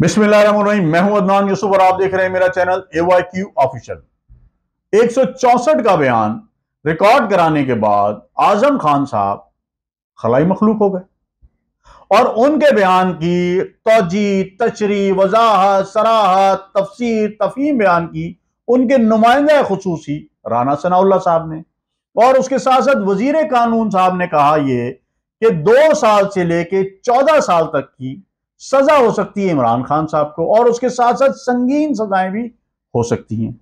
बिस्मिल्लाहिर्रहमानिर्रहीम मैं हूं अदनान यूसुफ और आप देख रहे हैं मेरा चैनल एवाईक्यू ऑफिशियल 164 का बयान रिकॉर्ड कराने के बाद आजम खान साहब खलाई मखलूक हो गए और उनके बयान की तोजी तशरी वजाहत सराहत तफसीर तफीम बयान की उनके नुमाइंदे खसूसी राना सनाउल्ला साहब ने और उसके साथ साथ वजीर कानून साहब ने कहा यह कि दो साल से लेके चौदह साल तक की सजा हो सकती है इमरान खान साहब को और उसके साथ साथ संगीन सजाएं भी हो सकती हैं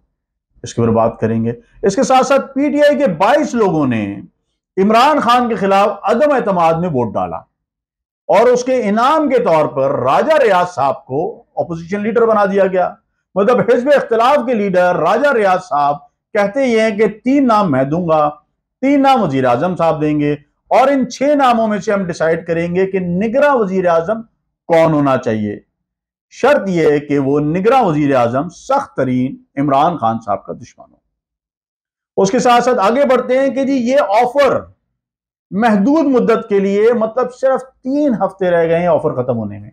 इसके ऊपर बात करेंगे इसके साथ साथ पीटीआई के 22 लोगों ने इमरान खान के खिलाफ अदम एतमाद में वोट डाला और उसके इनाम के तौर पर राजा रियाज साहब को अपोजिशन लीडर बना दिया गया मतलब हिजब इख्तलाफ के लीडर राजा रियाज साहब कहते ये हैं कि तीन नाम मैं दूंगा तीन नाम वजीर आजम साहब देंगे और इन छह नामों में से हम डिसाइड करेंगे कि निगरा वजीर आजम कौन होना चाहिए शर्त यह है कि वो निगरा वजीर आजम सख्त तरीन इमरान खान साहब का दुश्मन हो उसके साथ साथ आगे बढ़ते हैं कि जी ये ऑफर महदूद मुद्दत के लिए मतलब सिर्फ तीन हफ्ते रह गए हैं ऑफर खत्म होने में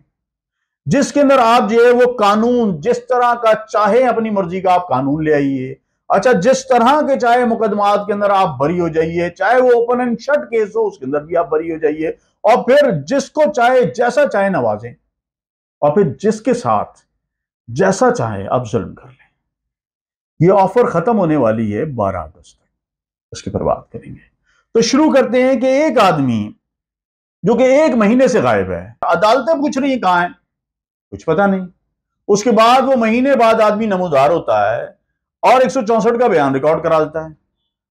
जिसके अंदर आप जो है वो कानून जिस तरह का चाहे अपनी मर्जी का आप कानून ले आइए अच्छा जिस तरह के चाहे मुकदमात के अंदर आप बरी हो जाइए चाहे वो ओपन एंड शट केस हो उसके अंदर भी आप बरी हो जाइए और फिर जिसको चाहे जैसा चाहे नवाजें और फिर जिसके साथ जैसा चाहे अब जुल्म कर लें यह ऑफर खत्म होने वाली है बारह अगस्त तक उसके पर बात करेंगे तो शुरू करते हैं कि एक आदमी जो कि एक महीने से गायब है अदालतें पूछ रही हैं कहां है कुछ पता नहीं उसके बाद वो महीने बाद आदमी नमोदार होता है और एक का बयान रिकॉर्ड करा देता है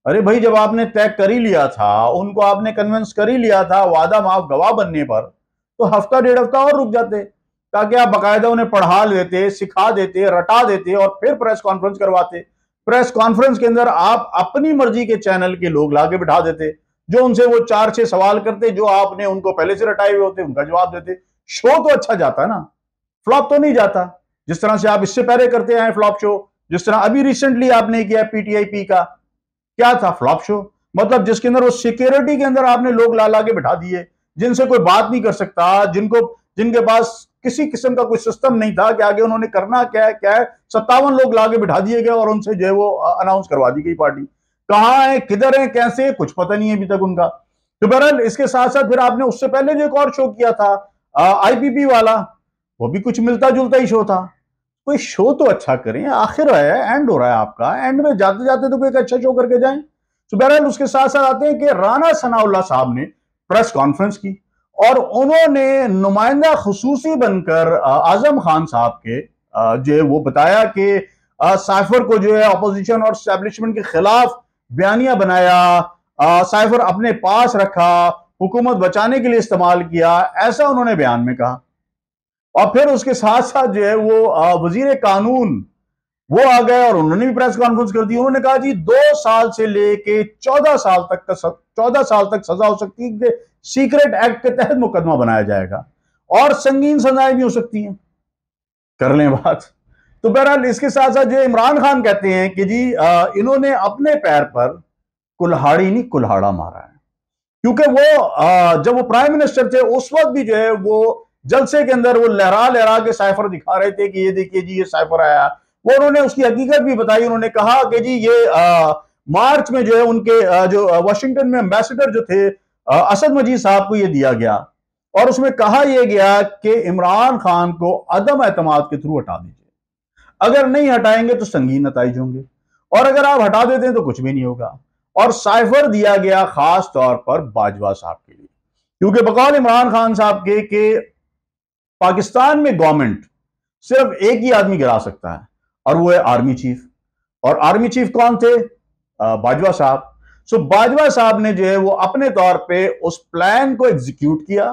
अरे भाई जब आपने तय कर ही लिया था उनको आपने कन्विंस कर ही लिया था वादा माफ गवाह बनने पर तो हफ्ता डेढ़ हफ्ता और रुक जाते ताकि आप बाकायदा उन्हें पढ़ा लेते सिखा देते रटा देते और फिर प्रेस कॉन्फ्रेंस करवाते प्रेस कॉन्फ्रेंस के अंदर आप अपनी मर्जी के चैनल के लोग लाके बिठा देते जो उनसे वो चार छह सवाल करते जो आपने उनको पहले से रटाए हुए होते उनका जवाब देते शो तो अच्छा जाता ना फ्लॉप तो नहीं जाता जिस तरह से आप इससे पहले करते आए फ्लॉप शो जिस तरह अभी रिसेंटली आपने किया पीटीआईपी का क्या था फ्लॉप शो मतलब जिसके अंदर वो सिक्योरिटी के अंदर आपने लोग ला ला के बैठा दिए जिनसे कोई बात नहीं कर सकता जिनको जिनके पास किसी किस्म का कोई सिस्टम नहीं था कि आगे उन्होंने करना क्या है क्या है सत्तावन लोग लाके बिठा दिए गए और उनसे जो है वो अनाउंस करवा दी गई पार्टी कहाँ है किधर है कैसे कुछ पता नहीं है अभी तक उनका तो बहरहाल इसके साथ साथ फिर आपने उससे पहले जो एक और शो किया था आईपीपी वाला वो भी कुछ मिलता जुलता ही शो था कोई शो तो अच्छा करें आखिर है एंड हो रहा है आपका एंड में जाते जाते तो कोई अच्छा शो करके जाए तो बहरहाल उसके साथ साथ आते हैं कि राना सनाउल्ला साहब ने प्रेस कॉन्फ्रेंस की और उन्होंने नुमाइंदा खसूसी बनकर आजम खान साहब के जो है वो बताया कि साइफर को जो है अपोजिशन और स्टैब्लिशमेंट के खिलाफ बयानिया बनाया साइफर अपने पास रखा हुकूमत बचाने के लिए इस्तेमाल किया ऐसा उन्होंने बयान में कहा और फिर उसके साथ साथ जो है वो वजीर कानून वो आ गए और उन्होंने भी प्रेस कॉन्फ्रेंस कर दी उन्होंने कहा जी दो साल से लेके चौदह साल तक का चौदह साल तक सजा हो सकती है सीक्रेट एक्ट के तहत मुकदमा बनाया जाएगा और संगीन सजाएं भी हो सकती हैं कर लें बात तो बहरहाल इसके साथ साथ जो इमरान खान कहते हैं कि जी इन्होंने अपने पैर पर कुल्हाड़ी नहीं कुल्हाड़ा मारा है क्योंकि वो जब वो प्राइम मिनिस्टर थे उस वक्त भी जो है वो जलसे के अंदर वो लहरा लहरा के साइफर दिखा रहे थे कि ये देखिए जी ये साइफर आया वो उन्होंने उसकी हकीकत भी बताई उन्होंने कहा कि जी ये आ, मार्च में जो है उनके आ, जो वाशिंगटन में एम्बेसडर जो थे आ, असद मजीद साहब को ये दिया गया और उसमें कहा यह गया कि इमरान खान को अदम एतम के थ्रू हटा दीजिए अगर नहीं हटाएंगे तो संगीन नतज होंगे और अगर आप हटा देते हैं तो कुछ भी नहीं होगा और साइफर दिया गया खास तौर पर बाजवा साहब के लिए क्योंकि बकौल इमरान खान साहब के, के पाकिस्तान में गवर्नमेंट सिर्फ एक ही आदमी गिरा सकता है और वो है आर्मी चीफ और आर्मी चीफ कौन थे बाजवा साहब सो बाजवा साहब ने जो है वो अपने तौर पे उस प्लान को एग्जीक्यूट किया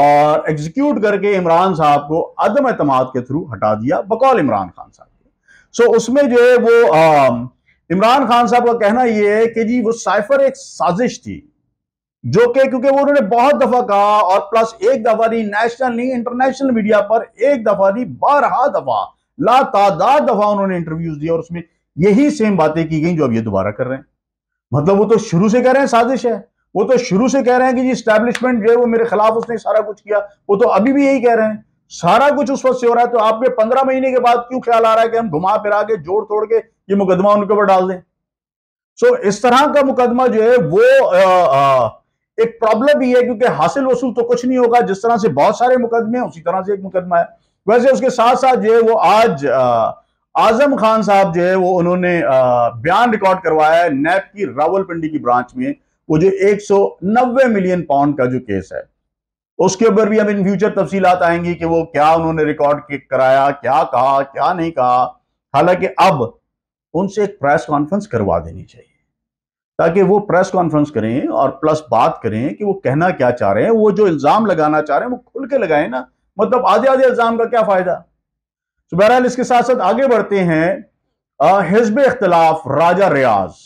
और एग्जीक्यूट करके इमरान साहब को अदम अतमाद के थ्रू हटा दिया बकौल इमरान खान साहब सो so, उसमें जो है वो इमरान खान साहब का कहना यह है कि जी वो साइफर एक साजिश थी जो कि क्योंकि वो उन्होंने बहुत दफा कहा और प्लस एक दफा नहीं नेशनल नहीं इंटरनेशनल मीडिया पर एक दफा नहीं बारह दफा ला दफा उन्होंने इंटरव्यूज दिया और उसमें यही सेम बातें की गई जो अब ये दोबारा कर रहे हैं मतलब वो तो शुरू से कह रहे हैं साजिश है वो तो शुरू से कह रहे हैं कि जी स्टैब्लिशमेंट जो है वो मेरे खिलाफ उसने सारा कुछ किया वो तो अभी भी यही कह रहे हैं सारा कुछ उस वक्त से हो रहा है तो आपके पंद्रह महीने के बाद क्यों ख्याल आ रहा है कि हम घुमा फिरा के जोड़ तोड़ के ये मुकदमा उनके ऊपर डाल दें सो so, इस तरह का मुकदमा जो है वो आ, आ, एक प्रॉब्लम भी है क्योंकि हासिल वसूल तो कुछ नहीं होगा जिस तरह से बहुत सारे मुकदमे हैं उसी तरह से एक मुकदमा है वैसे उसके साथ साथ जो है वो आज आजम खान साहब जो है वो उन्होंने बयान रिकॉर्ड करवाया है नैप की रावलपिंडी की ब्रांच में वो जो 190 मिलियन पाउंड का जो केस है उसके ऊपर भी हम इन फ्यूचर तफसीलात आएंगी कि वो क्या उन्होंने रिकॉर्ड कराया क्या कहा क्या नहीं कहा हालांकि अब उनसे एक प्रेस कॉन्फ्रेंस करवा देनी चाहिए ताकि वो प्रेस कॉन्फ्रेंस करें और प्लस बात करें कि वो कहना क्या चाह रहे हैं वो जो इल्ज़ाम लगाना चाह रहे हैं वो खुल के लगाए ना मतलब आधे आधे इल्ज़ाम का क्या फ़ायदा तो बहरहाल इसके साथ साथ आगे बढ़ते हैं हिजब इख्तलाफ राजा रियाज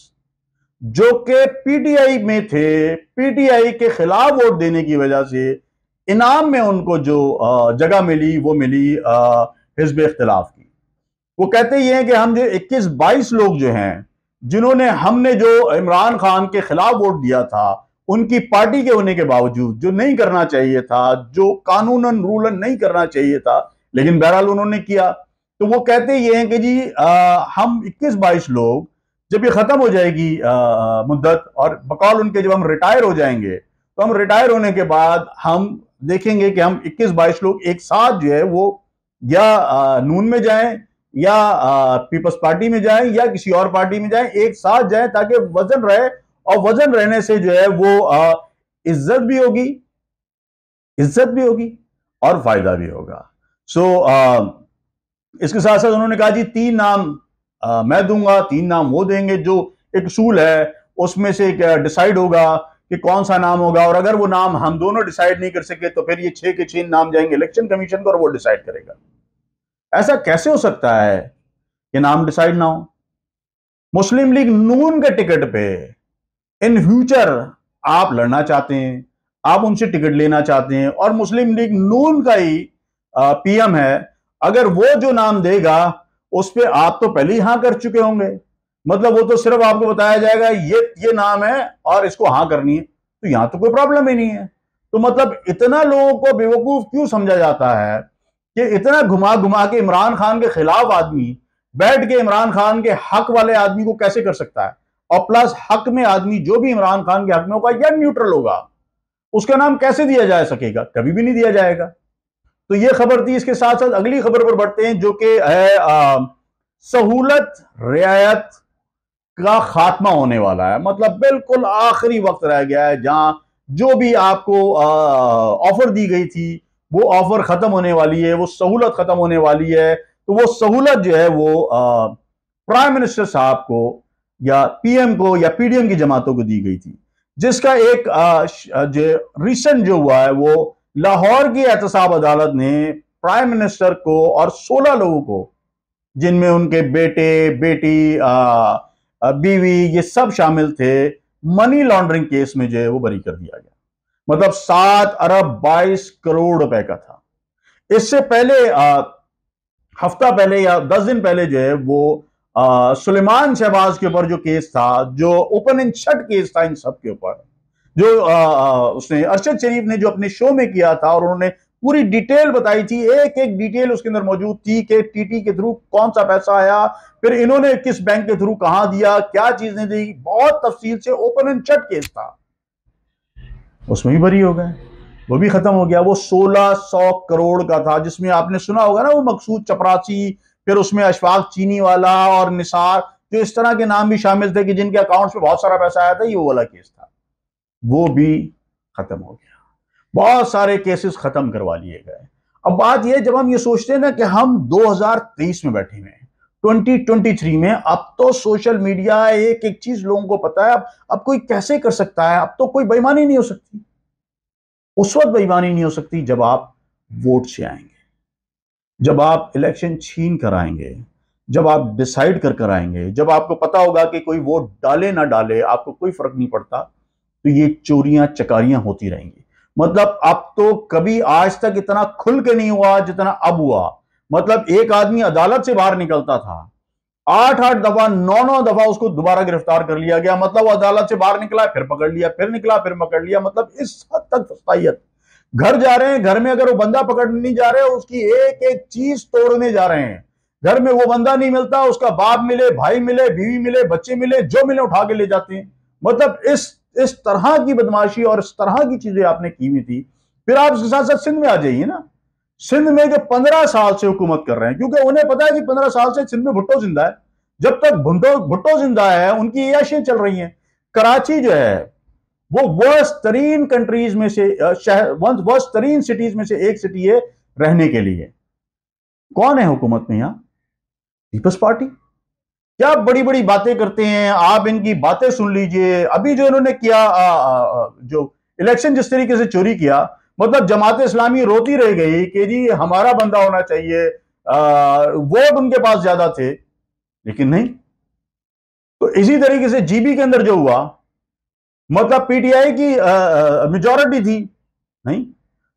जो कि पीटीआई में थे पीटीआई के खिलाफ वोट देने की वजह से इनाम में उनको जो जगह मिली वो मिली हिजब इख्तलाफ की वो कहते ये हैं कि हम जो इक्कीस बाईस लोग जो हैं जिन्होंने हमने जो इमरान खान के खिलाफ वोट दिया था उनकी पार्टी के होने के बावजूद जो नहीं करना चाहिए था जो कानून रूलन नहीं करना चाहिए था लेकिन बहरहाल उन्होंने किया तो वो कहते ये हैं कि जी आ, हम इक्कीस बाईस लोग जब ये खत्म हो जाएगी मुद्दत और बकौल उनके जब हम रिटायर हो जाएंगे तो हम रिटायर होने के बाद हम देखेंगे कि हम 21 बाईस लोग एक साथ जो है वो या नून में जाएं या पीपल्स पार्टी में जाए या किसी और पार्टी में जाए एक साथ जाए ताकि वजन रहे और वजन रहने से जो है वो इज्जत भी होगी इज्जत भी होगी और फायदा भी होगा सो आ, इसके साथ साथ उन्होंने कहा जी तीन नाम आ, मैं दूंगा तीन नाम वो देंगे जो एक सूल है उसमें से एक डिसाइड होगा कि कौन सा नाम होगा और अगर वो नाम हम दोनों डिसाइड नहीं कर सके तो फिर ये छह के छह नाम जाएंगे इलेक्शन कमीशन को और वो डिसाइड करेगा ऐसा कैसे हो सकता है कि नाम डिसाइड ना हो मुस्लिम लीग नून के टिकट पे इन फ्यूचर आप लड़ना चाहते हैं आप उनसे टिकट लेना चाहते हैं और मुस्लिम लीग नून का ही पीएम है अगर वो जो नाम देगा उस पर आप तो पहले ही हां कर चुके होंगे मतलब वो तो सिर्फ आपको बताया जाएगा ये ये नाम है और इसको हां करनी है तो यहां तो कोई प्रॉब्लम ही नहीं है तो मतलब इतना लोगों को बेवकूफ क्यों समझा जाता है कि इतना घुमा घुमा के इमरान खान के खिलाफ आदमी बैठ के इमरान खान के हक वाले आदमी को कैसे कर सकता है और प्लस हक में आदमी जो भी इमरान खान के हक में होगा या न्यूट्रल होगा उसका नाम कैसे दिया जा सकेगा कभी भी नहीं दिया जाएगा तो ये खबर थी इसके साथ साथ अगली खबर पर बढ़ते हैं जो कि है सहूलत रियायत का खात्मा होने वाला है मतलब बिल्कुल आखिरी वक्त रह गया है जहां जो भी आपको ऑफर दी गई थी वो ऑफर खत्म होने वाली है वो सहूलत खत्म होने वाली है तो वो सहूलत जो है वो प्राइम मिनिस्टर साहब को या पीएम को या पीडीएम की जमातों को दी गई थी जिसका एक जो रिसेंट जो हुआ है वो लाहौर की एहतसाब अदालत ने प्राइम मिनिस्टर को और 16 लोगों को जिनमें उनके बेटे बेटी आ, बीवी ये सब शामिल थे मनी लॉन्ड्रिंग केस में जो है वो बरी कर दिया गया मतलब सात अरब बाईस करोड़ रुपए का था इससे पहले आ, हफ्ता पहले या दस दिन पहले जो है वो सुलेमान शहबाज के ऊपर जो केस था जो ओपन एंड शट केस था इन सब के ऊपर जो आ, उसने अरशद शरीफ ने जो अपने शो में किया था और उन्होंने पूरी डिटेल बताई थी एक एक डिटेल उसके अंदर मौजूद थी कि टीटी के थ्रू कौन सा पैसा आया फिर इन्होंने किस बैंक के थ्रू कहां दिया क्या चीजें दी बहुत तफसील से ओपन एंड शट केस था उसमें भी बरी हो गए वो भी खत्म हो गया वो सोलह सौ करोड़ का था जिसमें आपने सुना होगा ना वो मकसूद चपरासी फिर उसमें अशफाक चीनी वाला और निसार जो तो इस तरह के नाम भी शामिल थे कि जिनके अकाउंट्स में बहुत सारा पैसा आया था ये वो वाला केस था वो भी खत्म हो गया बहुत सारे केसेस खत्म करवा लिए गए अब बात यह जब हम ये सोचते हैं ना कि हम 2023 में बैठे हुए हैं 2023 में अब तो सोशल मीडिया एक एक चीज लोगों को पता है अब अब कोई कैसे कर सकता है अब तो कोई बेईमानी नहीं हो सकती उस वक्त बेईमानी नहीं हो सकती जब आप वोट से आएंगे जब आप इलेक्शन छीन कर आएंगे जब आप डिसाइड कर कर आएंगे जब आपको पता होगा कि कोई वोट डाले ना डाले आपको कोई फर्क नहीं पड़ता तो ये चोरियां चकारियां होती रहेंगी मतलब अब तो कभी आज तक इतना खुल के नहीं हुआ जितना अब हुआ मतलब एक आदमी अदालत से बाहर निकलता था आठ आठ दफा नौ नौ दफा उसको दोबारा गिरफ्तार कर लिया गया मतलब वो अदालत से बाहर निकला फिर पकड़ लिया फिर निकला फिर पकड़ लिया मतलब इस हद तक सस्ताइत घर जा रहे हैं घर में अगर वो बंदा पकड़ नहीं जा रहे उसकी एक एक चीज तोड़ने जा रहे हैं घर में वो बंदा नहीं मिलता उसका बाप मिले भाई मिले बीवी मिले बच्चे मिले जो मिले उठा के ले जाते हैं मतलब इस इस तरह की बदमाशी और इस तरह की चीजें आपने की हुई थी फिर आप उसके साथ साथ सिंध में आ जाइए ना सिंध में जो पंद्रह साल से हुकूमत कर रहे हैं क्योंकि उन्हें पता है कि पंद्रह साल से सिंध में भुट्टो जिंदा है जब तक भुट्टो भुट्टो जिंदा है उनकी याशियां चल रही हैं कराची जो है वो वर्स्ट तरीन कंट्रीज में से शहर वर्स्ट तरीन सिटीज में से एक सिटी है रहने के लिए कौन है हुकूमत में यहां पीपल्स पार्टी क्या बड़ी बड़ी बातें करते हैं आप इनकी बातें सुन लीजिए अभी जो इन्होंने किया आ, आ, जो इलेक्शन जिस तरीके से चोरी किया मतलब जमात इस्लामी रोती रह गई कि जी हमारा बंदा होना चाहिए वोट उनके पास ज्यादा थे लेकिन नहीं तो इसी तरीके से जीबी के अंदर जो हुआ मतलब पीटीआई की मेजोरिटी थी नहीं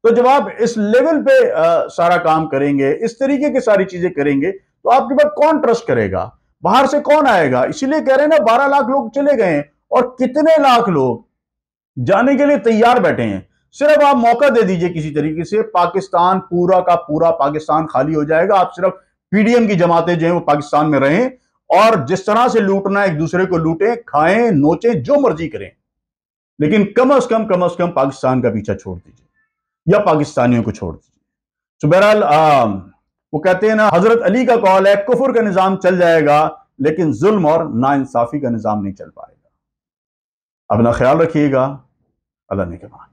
तो जब आप इस लेवल पे आ, सारा काम करेंगे इस तरीके की सारी चीजें करेंगे तो आपके पास कौन ट्रस्ट करेगा बाहर से कौन आएगा इसीलिए कह रहे हैं ना बारह लाख लोग चले गए और कितने लाख लोग जाने के लिए तैयार बैठे हैं सिर्फ आप मौका दे दीजिए किसी तरीके से पाकिस्तान पूरा का पूरा पाकिस्तान खाली हो जाएगा आप सिर्फ पीडीएम की जमातें जो है वो पाकिस्तान में रहें और जिस तरह से लूटना एक दूसरे को लूटें खाएं नोचें जो मर्जी करें लेकिन कम अज कम कम अज कम पाकिस्तान का पीछा छोड़ दीजिए या पाकिस्तानियों को छोड़ दीजिए तो बहरहाल वो कहते हैं ना हजरत अली का कॉल है कुफुर का निजाम चल जाएगा लेकिन जुल्म और नाइंसाफी का निजाम नहीं चल पाएगा अपना ख्याल रखिएगा अल्लाह ने कहा